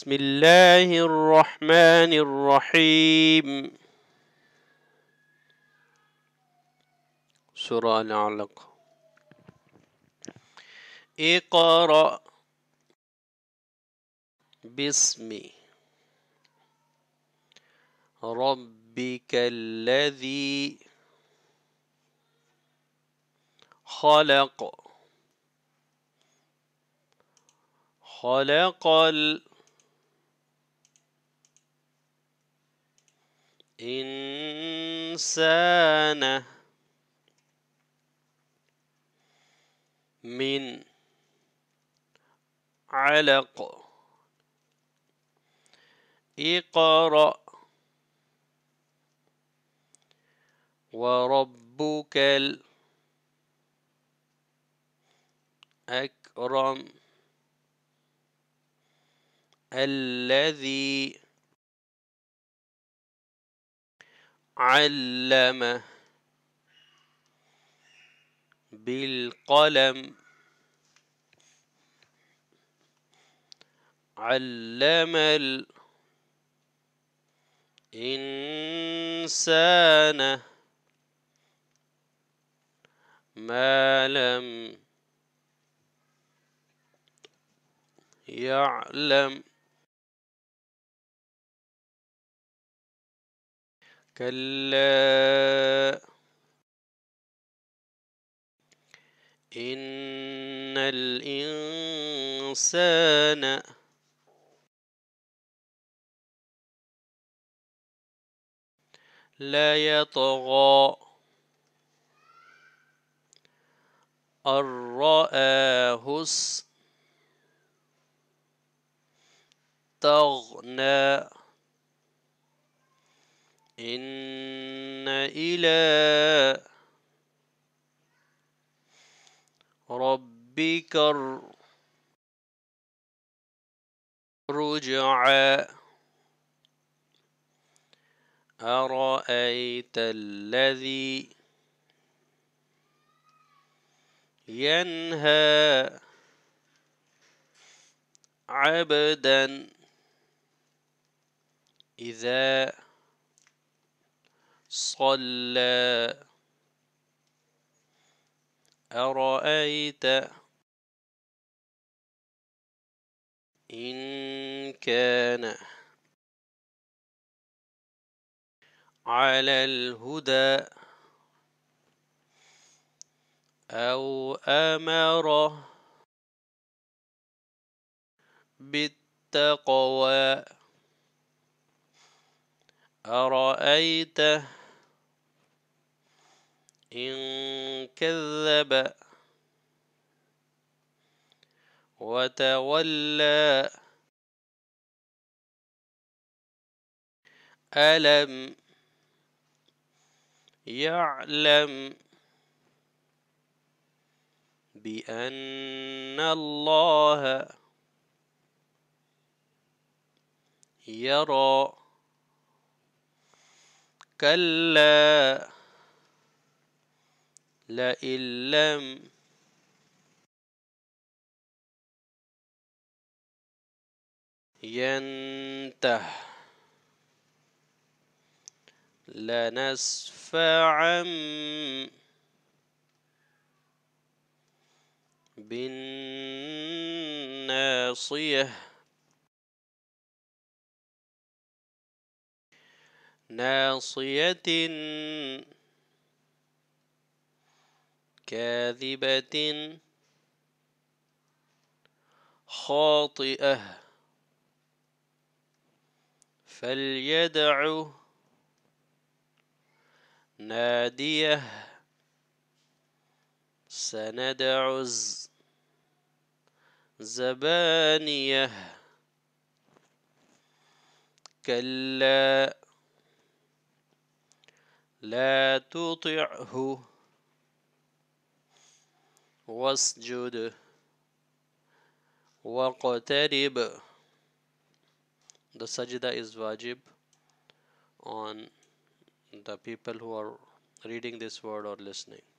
بسم الله الرحمن الرحيم سورة العلق اقرأ باسم ربك الذي خلق خلق إنسانة من علق اقرأ وربك الأكرم الذي علم بالقلم علم الإنسان ما لم يعلم كلا إن الإنسان لا أن رآه استغنى إن إلى ربك الرجعى أرأيت الذي ينهى عبدا إذا صلى أرأيت إن كان على الهدى أو أمر بالتقوى أرأيته كذب وتولى ألم يعلم بأن الله يرى كلا لئن لم ينته لنسفعا بالناصية ناصية كاذبة خاطئة فليدع ناديه سندع زبانيه كلا لا تطعه واسجد واقترب the sajda is wajib on the people who are reading this word or listening